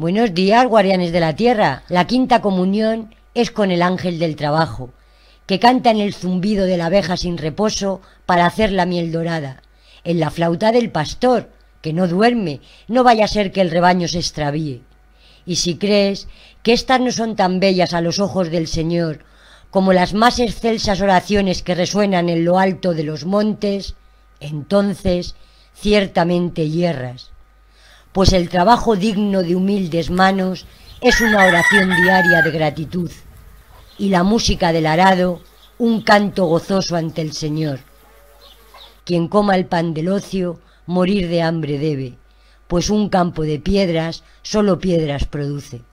Buenos días, guardianes de la tierra. La quinta comunión es con el ángel del trabajo, que canta en el zumbido de la abeja sin reposo para hacer la miel dorada, en la flauta del pastor, que no duerme, no vaya a ser que el rebaño se extravíe. Y si crees que estas no son tan bellas a los ojos del Señor como las más excelsas oraciones que resuenan en lo alto de los montes, entonces ciertamente hierras pues el trabajo digno de humildes manos es una oración diaria de gratitud y la música del arado un canto gozoso ante el Señor. Quien coma el pan del ocio, morir de hambre debe, pues un campo de piedras solo piedras produce.